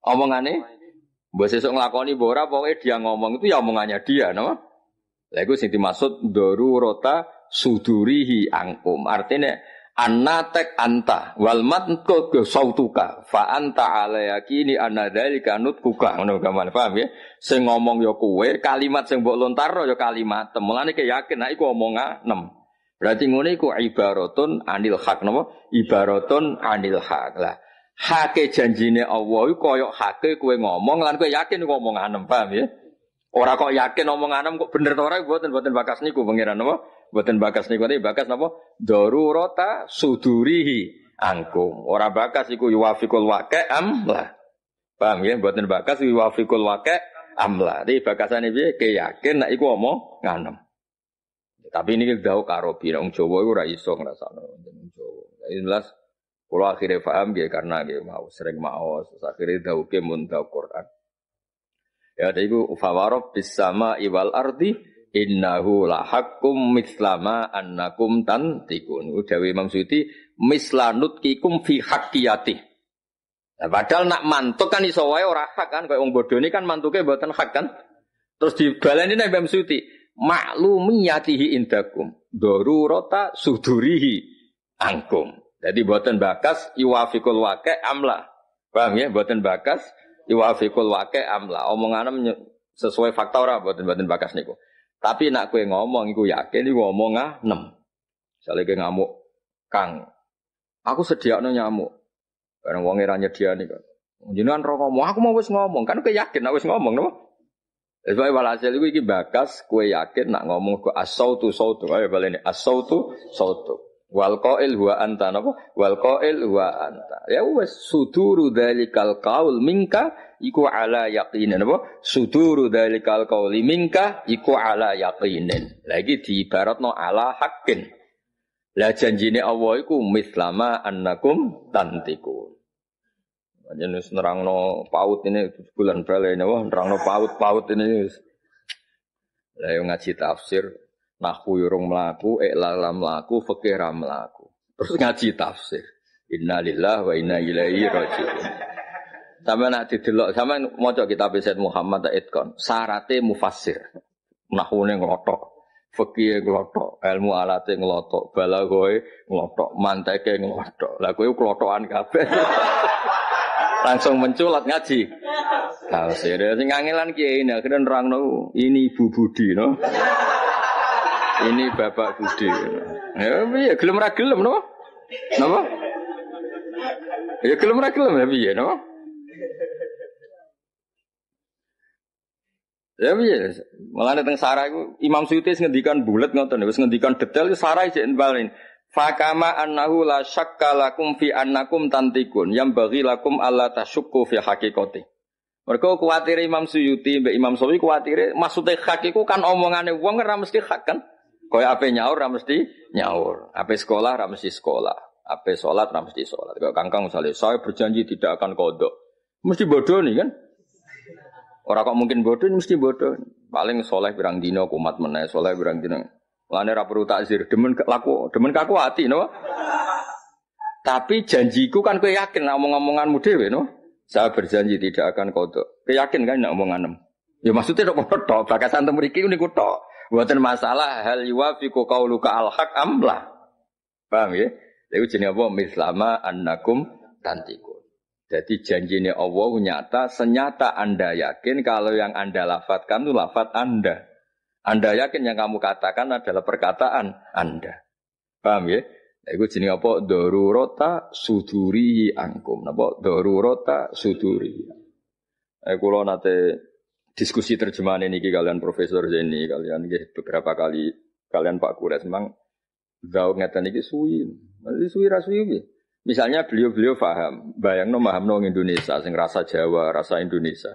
Omongane mbok sesuk nglakoni mbok ora pokoke dia ngomong itu ya omongannya dia no? Lah iku sing dimaksud darurata sudurihi angkum. Artinya annatek anta wal matku sautuka fa anta ala yakini ana dzalika nutkuka ngono gaman paham ya sing ngomong ya kowe kalimat sing mbok lontarno ya kalimat temulane ke yakin nek nah, iku omongan nem berarti ngene iku ibaratun anil hak napa ibaratun anil hak lah hake janjine Allah iku koyo hake kowe ngomong lan kowe yakin iku omongan nem paham ya ora kok yakin omongan nem kok bener ta ora mboten mboten bakas niku pangeran napa Buatan bakas nih tapi bakas napa? Darurata sudurihi angkum. Ora bakas iku yuwafikul wake amlah. Paham ya? Buatan bakas yuwafikul wake amla. Jadi bakasane dia Keyakin nak iku omong nganem. Tapi ini jauh karobi, orang Jawa itu ora iso ngrasakno wong Jawa. Jadi jelas kalau akhirnya paham ya karena ya mau sering mau akhirnya tahu ke tahu Quran. Ya, tadi itu fawarob bisama iwal ardi innahu lahakum mislama annakum tantikun. Dewi Imam Suyuti mislanut kikum fi hakiyati. Nah, padahal nak mantuk kan iso wae ora hak kan kayak wong bodho kan mantuke buatan hak kan. Terus dibaleni nek Imam Suyuti maklumiyatihi indakum darurata sudurihi angkum. Jadi buatan bakas iwafikul wake amla. Paham ya? Buatan bakas iwafikul wake amla. Omongane sesuai fakta ora buatan buatan bakas niku. Tapi nak kue ngomong, kue yakin iku ngomong ah enam. Misalnya kue ngamuk, Kang, aku sediakno nyamuk. Karena wong era dia nih kan. Jangan roh ngomong, aku mau wis ngomong, kan kue yakin aku wis ngomong, nopo? Sebab walhasil itu iki bakas kue yakin nak ngomong ke asau tu sautu, ayo ini, asau tu sautu. Wal qail wa anta napa? Wal qail wa anta. Ya wis suduru dzalikal qaul minka iku ala yaqinin apa? Suduru dzalikal qaul minka iku ala yaqinin. Lagi diibaratno ala haqqin. Lah janjine Allah iku mislama annakum tantikun. nerang nerangno paut ini bulan balik ini, wah nerangno paut paut ini. Lah yang ngaji tafsir, Nahu yurung melaku, iklala eh, melaku, fakira melaku. Terus ngaji tafsir. Inna Lillah wa inna ilaihi rojiun. Sama nak didelok, sama mojok kita Said Muhammad Ta'idkon. Sarate mufasir. Nahune ngelotok. fakir ngelotok. Ilmu alatnya ngelotok. Balagoe ngelotok. Manteke ngelotok. Lah nglotok kelotokan kabe. Langsung menculat ngaji. Tafsir. Ya, sing ngangilan kiai ini nah, akhirnya nerangno ini Ibu Budi no. Ini Bapak Budi. Ya, iya, gelem ra gelem no? Napa? Ya gelem ra gelem ya piye no? Ya piye? Mulane teng Sarah iku Imam Suyuti ngendikan bulat ngoten, wis ngendikan detail Sarah isih balen. Fakama annahu la syakka lakum fi annakum tantikun yang bagi lakum alla tasyukku fi hakikati. Mereka khawatir Imam Suyuti, Mbak Imam Sawi kuatir maksudnya hakiku kan omongannya wong ora mesti hak kan. Kau apa nyaur ramesti nyaur. Apa sekolah ramesti sekolah. Apa sholat ramesti mesti sholat. Kau kangkang misalnya saya berjanji tidak akan kodok. Mesti bodoh nih kan? Orang kok mungkin bodoh mesti bodoh. Paling soleh berang dino kumat menaik soleh berang dino. Lainnya ra takzir, demen laku, demen kaku hati, no. Tapi janjiku kan kau yakin nah, omong-omonganmu dewe, no. Saya berjanji tidak akan kodok. Kau yakin kan nek omonganem? Ya maksudnya dokter kono tok, bakasan temu mriki Buatan masalah hal yuwafiku kauluka al-haq amlah. Paham ya? Itu jenis apa? Mislama annakum tantiku. Jadi janjinya Allah nyata, senyata Anda yakin kalau yang Anda lafatkan itu lafat Anda. Anda yakin yang kamu katakan adalah perkataan Anda. Paham ya? Nah, itu jenis apa? Dorurota suduri angkum. Apa? Dorurota suduri. Eh, nah, kalau nanti diskusi terjemahan ini kalian Profesor Zeni, kalian beberapa kali kalian Pak Kures memang Zau ngeten ini suwi. Nanti suwi ra Misalnya beliau-beliau paham, bayangno mahamno Indonesia sing rasa Jawa, rasa Indonesia.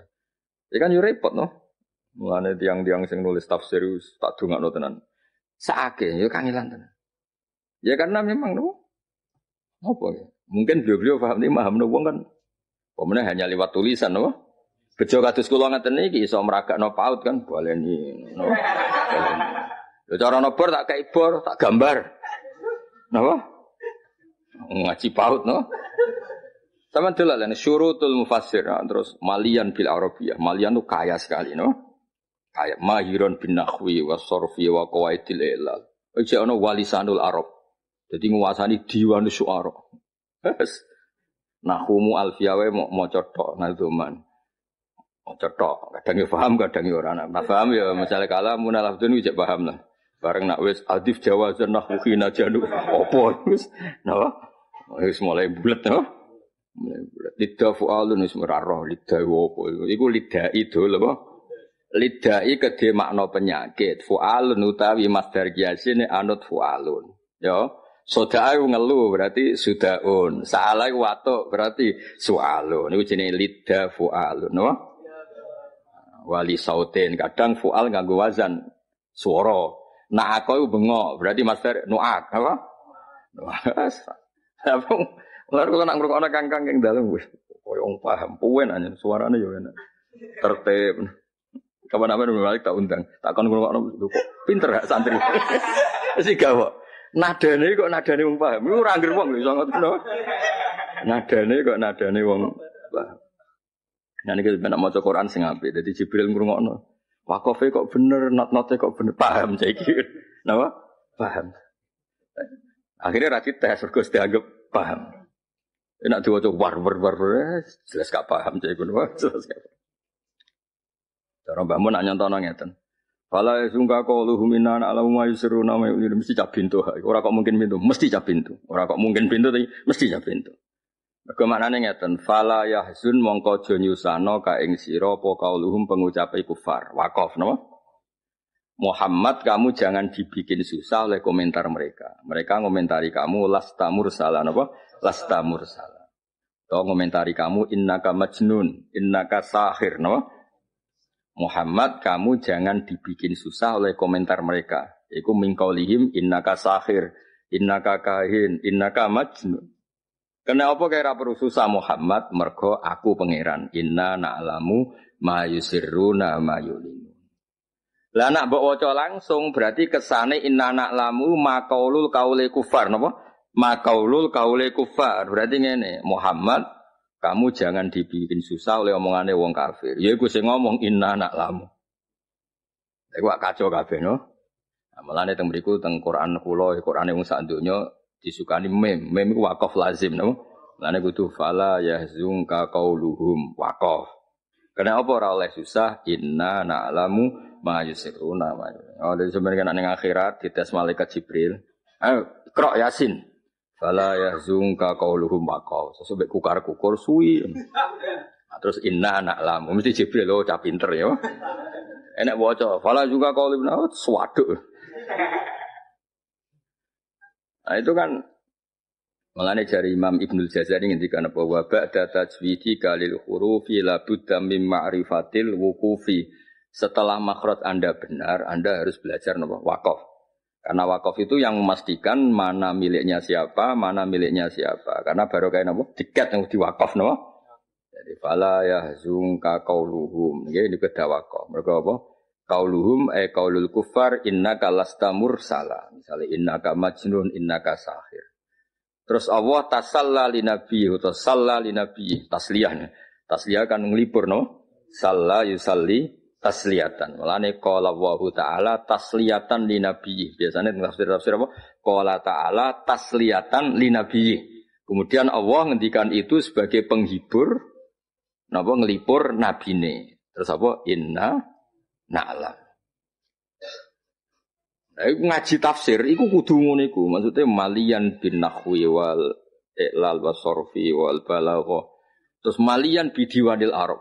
Ya kan yo repot no. Mulane tiang-tiang sing nulis tafsir tak no tenan. Saake yo kangelan tenan. Ya karena memang no. Apa ya? Mungkin beliau-beliau paham ini mahamno wong kan Pemenang hanya lewat tulisan no. Bejo kados kula ngeten iki iso meragakno paut kan baleni. No. Yo cara bor tak kei bor, tak gambar. Napa? Ngaji paut no. Sama delok lan syurutul mufassir nah, terus malian bil arabiyah. Malian tuh kaya sekali no. Kaya mahiron bin nahwi wa sarfi wa qawaidil ilal. Iki ono walisanul arab. Jadi nguasani diwan syuara. Nahumu alfiyawe mau maca itu man. Oh, cetok, kadang ya paham, kadang ya orang. Nah, paham ya, misalnya kalah munalafdun itu paham lah. Bareng nak wis adif jawazan nah hukina janu opo wis napa? Wis mulai bulat napa? Mulai bulat. Lidah fualun wis ora roh lidah opo iku lidai dol apa? Lidai kedhe makna penyakit. Fualun utawi masdar kiasine anut fualun. Ya. aku ngeluh berarti sudah un. Salah watuk berarti sualun. Ini jenis lidah fualun, no? wali sautin kadang fual nganggo wazan suara nah aku bengok berarti master nuak apa nuas apa lalu kalau nak ngurung orang kangkang yang dalam wis koyong paham puen aja suaranya yo enak tertib kapan nih balik tak undang tak kon ngurung orang kok pinter gak santri si nada nih kok nih wong paham iku ora anggere wong lho iso ngono nadane kok nadane wong paham Nah ini kita mau Quran sing apik. Jadi Jibril ngrungokno. Wakofe kok bener, not-note kok bener. Paham saiki. Napa? Paham. Akhirnya racit tes mergo dianggap paham. Enak waktu war war war eh, jelas gak paham cek ngono jelas gak. Cara mbahmu nanya tentang ngeten. Fala sungka kau luhuminan na'lamu ma seru wa yusiruna mesti cap pintu. Orang kok mungkin pintu, mesti cap pintu. Orang kok mungkin pintu tapi mesti cap pintu. Bagaimana maknane ngeten, fala yahzun mongko jonyusano ka ing siro po kauluhum pengucapai kufar. Wakof, no? Muhammad kamu jangan dibikin susah oleh komentar mereka. Mereka ngomentari kamu lasta mursala no? Lasta mursala. Atau ngomentari kamu innaka majnun, innaka sahir no Muhammad kamu jangan dibikin susah oleh komentar mereka. Iku mingkaulihim innaka sahir, innaka kahin, innaka majnun. Kena apa kira susah Muhammad mergo aku pangeran. Inna na'lamu ma yusirruna ma yulinu. Lah nak mbok waca langsung berarti kesane inna na'lamu ma qaulul qaule kufar napa? Ma qaulul qaule kufar. Berarti ngene, Muhammad kamu jangan dibikin susah oleh omongannya wong kafir. Ya iku sing ngomong inna na'lamu. Iku kacau kabeh no. Nah, Mulane teng mriku teng Quran kula, Qurane wong sak disukani mem, mem itu wakaf lazim napa? lana kudu fala kau luhum wakaf. Karena apa orang oleh susah inna na'lamu ma yusiruna ma. Oh, dari sebenarnya nanti akhirat tes malaikat Jibril. eh, krok Yasin. Fala kau luhum wakaf. Sesuk kukar kukur suwi. Nah, terus inna na'lamu mesti Jibril lo oh, cah pinter ya. Oh. Enak bocor Fala juga kau qauluna oh, suatu Nah itu kan Mengenai jari Imam Ibnu Jazari ketika apa wa ba'da tajwidi kalil hurufi la budda mim ma'rifatil wukufi. Setelah makhraj Anda benar, Anda harus belajar napa wakaf. Karena wakaf itu yang memastikan mana miliknya siapa, mana miliknya siapa. Karena baru kayak napa tiket yang di diwakaf napa. Jadi fala yahzunka qauluhum. Nggih ini dakwa wakaf. apa? kauluhum eh kaulul kufar inna kalasta mursala misalnya inna majnun inna sahir terus Allah tasalla li nabi atau salla li nabi tasliyahnya tasliyah kan ngelipur no salla yusalli tasliyatan melane qala Allah taala tasliyatan li nabi biasanya tafsir tafsir apa qala taala tasliyatan li nabi kemudian Allah ngendikan itu sebagai penghibur napa ngelipur nabine terus apa inna na'lam. Nah, ngaji tafsir iku kudu ngono iku, maksude malian bin nahwi wal iqlal wa sorfi wal balagha. Terus malian bidiwadil Arab.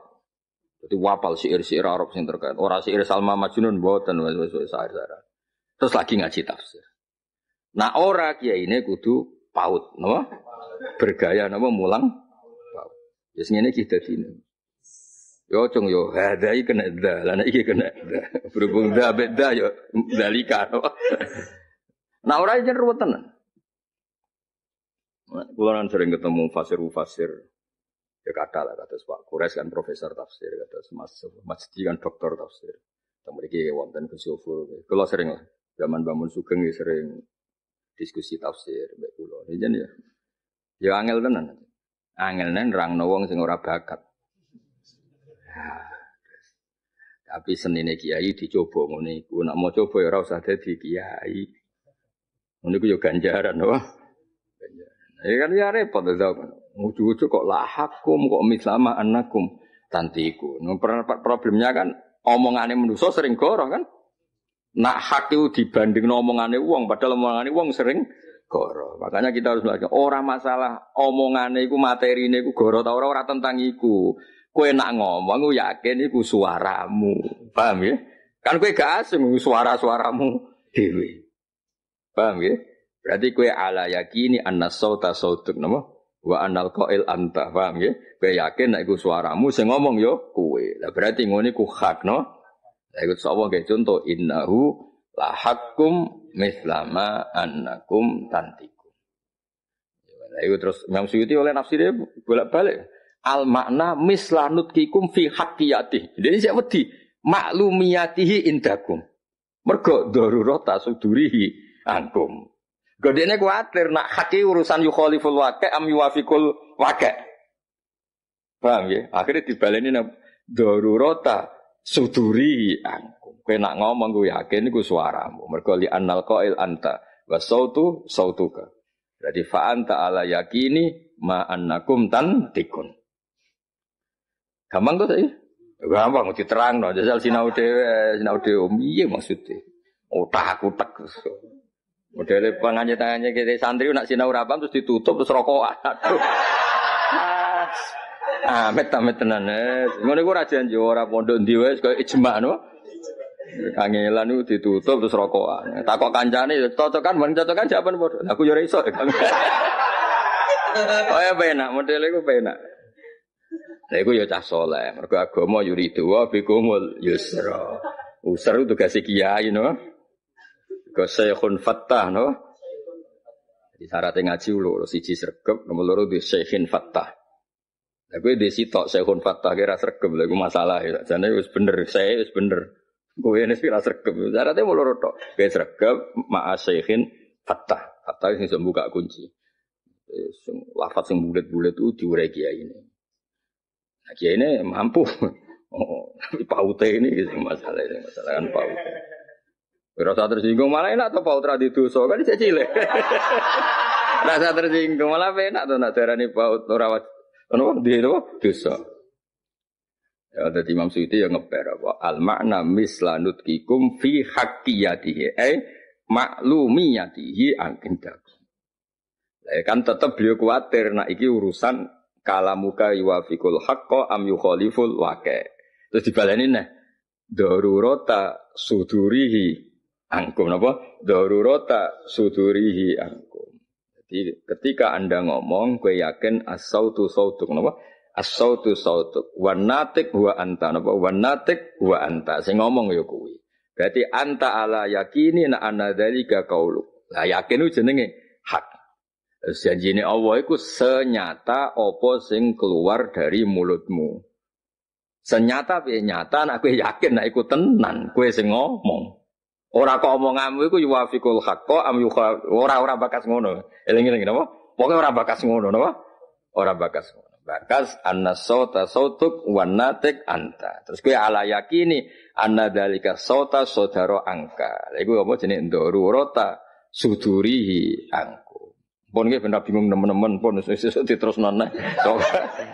Jadi wapal siir-siir Arab sing terkait. Ora siir Salma Majnun mboten wis wis Terus lagi ngaji tafsir. Nah ora kiai ini kudu paut, Nama Bergaya Nama mulang paut. Ya sing ngene Yo cung iya iya yo hadai kena da, lana iki kena da. Berhubung da beda yo dalika. nah orang jen ruwet tenan. Kulonan sering ketemu fasir-fasir ya kata lah kata Pak Kures kan profesor tafsir kata Mas Masji kan doktor tafsir Kamu lagi wonten Gus Yofur sering lah zaman bangun Sugeng ya sering diskusi tafsir mbek kula ya ya. ya angel tenan angel nen rang nawang sing ora bakat Tapi senine kiai dicoba ngene iku. Nek mau coba ya ora usah dadi kiai. Ngene ku ya ganjaran doh. Ganjaran. Ya kan ya repot to. Ujug-ujug kok lahakum kok mislama anakum tantiku. Nah, problemnya kan omongane manusa sering goroh kan. Nak hak itu dibanding omongane uang, padahal omongane uang sering goroh. Makanya kita harus belajar. orang masalah omongane iku materi ini goro ta ora orang tentang itu Kue nak ngomong, gue yakin itu suaramu, paham ya? Kan kue gak asing suara-suaramu dewi, paham ya? Berarti kue ala yakini anna sauta sautuk nama wa anal qail anta, paham ya? Kue yakin nek iku suaramu sing ngomong yo kue. Lah berarti ngene ku hak no. Lah iku sapa ge contoh innahu lahakum mislama annakum tantiku. Lah iku terus Imam Suyuti oleh dia bolak-balik. Al makna mislanut kikum fi hakiyati. Jadi saya wedi maklumiyatihi indakum. Mergo darurat sudurihi ankum. Godene kuatir nak haki urusan yukhaliful waqi am yuwafiqul waqi. Paham ya? Akhirnya dibaleni nang dorurota suduri angkum. Kowe nak ngomong gue yakin iku suaramu. Mergo li annal qail anta wa sautu sautuka. Jadi fa anta ala yakini ma annakum tan tikun. Gampang tuh saiki? Ya, gampang terang no, jajal sinau dhewe, sinau dhewe Iya maksudnya? Otak aku tak. Modelnya panganye tangannya kita santri nak sinau rapam terus ditutup terus rokokan. Aduh. Amet ah, amet tenan es. Eh. Mau iku ora janji ora pondok ndi wis koyo ijma no. Kangelan itu ditutup terus rokokan. kok kancane ya, cocokan men cocokan nih padha. Aku yo ya ora Oh ya penak modele benar. Nah, iku ya cah saleh. Mergo agama yuridu ya wa bikumul yusra. Usra itu tugas kiai no. Go syekhun fattah no. Jadi yang ngaji lo, siji sregep, nomor loro di syekhin fattah. Lah kuwi di sitok syekhun fattah kira sregep, lha iku masalah ya. Jane wis bener, saya wis bener. Kowe ini sira sregep, syaratnya mau loro tok. Kowe sregep ma'a syekhin fattah. Ini eh, sing buka kunci. Lafat sing bulat-bulat itu uh, diurai kiai ini. Nah, kiai ini mampu. Oh, paute ini gitu masalah ini masalah kan paute. Rasa tersinggung malah enak atau paut radi dosa kan cilek. cilik. Rasa tersinggung malah enak tuh nak darani paut ora wajib. Ono dia itu dosa. Ya, ada Imam Suyuti yang ngeper apa? Al makna mislanut kikum fi hakiyatihi. Eh, maklumiyatihi angkindakum. Nah, kan tetap beliau khawatir, nah iki urusan kalamuka yuwafikul haqqo am yukhaliful wake. Terus dibaleni neh darurata sudurihi angkum napa? Darurata sudurihi angkum. Jadi ketika Anda ngomong kowe yakin as-sautu sautuk napa? As-sautu sautuk. Wanatik huwa anta napa? Wanatik huwa anta. Saya ngomong ya kuwi. Berarti anta ala yakini na anadzalika kauluk. Lah yakin itu jenenge hak ini Allah itu senyata apa sing keluar dari mulutmu. Senyata tapi nyata nek kowe yakin nek iku tenan aku sing ngomong. orang kok omonganmu iku yuwafiqul haqqo am orang orang-orang bakas ngono. Eling-eling napa? pokoknya orang bakas ngono napa? orang bakas ngono. Bakas anna sota sotuk wanatek anta. Terus kue ala yakini anna dalika sota sotaro angka. aku ngomong jenis ndoro rota sudurihi angka. Pun nggih ben bingung teman-teman pun sesuk terus neh.